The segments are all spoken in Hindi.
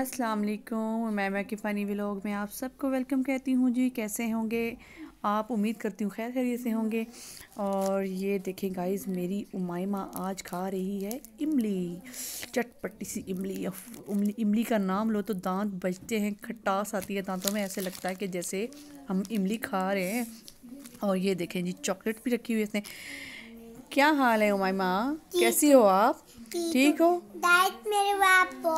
अस्सलाम वालेकुम मैं मैं के फ़नी व्लॉग में आप सबको वेलकम कहती हूँ जी कैसे होंगे आप उम्मीद करती हूँ खैर खैरियत से होंगे और ये देखें गाइस मेरी उमायमा आज खा रही है इमली चटपटी सी इमली इमली इमली का नाम लो तो दांत बजते हैं खटास आती है दांतों में ऐसे लगता है कि जैसे हम इमली खा रहे हैं और ये देखें जी चॉकलेट भी रखी हुई इसने क्या हाल है उमायमा कैसी हो आप ठीक हो डाइट में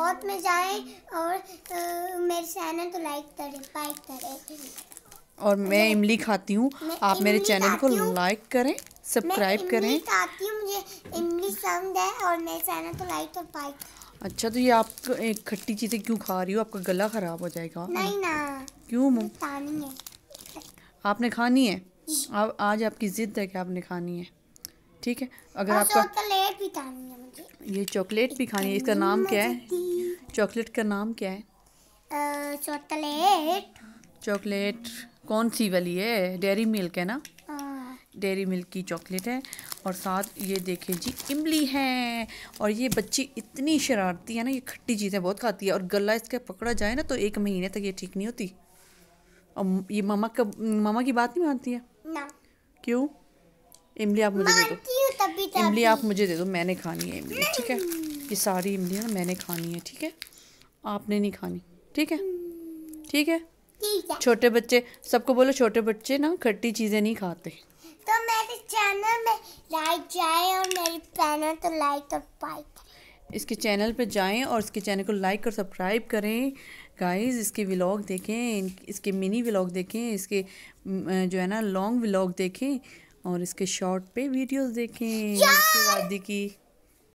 बहुत में जाए और आ, मेरे चैनल को लाइक करे लाइक करे और मैं इमली खाती हूँ आप मेरे चैनल को लाइक करें सब्सक्राइब करें खाती हूँ मुझे इमली पसंद है और मेरे चैनल को लाइक और लाइक अच्छा तो ये आप एक खट्टी चीज़ें क्यों खा रही हो आपका गला ख़राब हो जाएगा नहीं ना क्यों मुम खानी है आपने खानी है आप आज आपकी ज़िद है कि आपने खानी है ठीक है अगर आपका चॉकलेट भी खानी है मुझे ये चॉकलेट भी खानी है इसका नाम क्या है चॉकलेट का नाम क्या है चॉकलेट चॉकलेट कौन सी वाली है डेयरी मिल्क है ना हाँ। डेरी मिल्क की चॉकलेट है और साथ ये देखें जी इमली है और ये बच्ची इतनी शरारती है ना ये खट्टी चीज़ें बहुत खाती है और गला इसका पकड़ा जाए ना तो एक महीने तक ये ठीक नहीं होती और ये मामा का मामा की बात नहीं मानती है ना क्यों इमली आप मुझे दे दो तो इमली आप मुझे दे दो मैंने खानी है इमली ठीक है ये सारी इमली ना मैंने खानी है ठीक है आपने नहीं खानी हम्म। ठीक है ठीक है छोटे बच्चे सबको बोलो छोटे बच्चे ना खट्टी चीज़ें नहीं खाते तो मेरे चैनल में लाइक जाए और मेरे चैनल तो लाइक और इसके चैनल पे जाएं और इसके चैनल को लाइक और सब्सक्राइब करें गाइस इसके व्लॉग देखें इसके मिनी व्लॉग देखें इसके जो है ना लॉन्ग व्लॉग देखें और इसके शॉर्ट पे वीडियोस देखें शादी की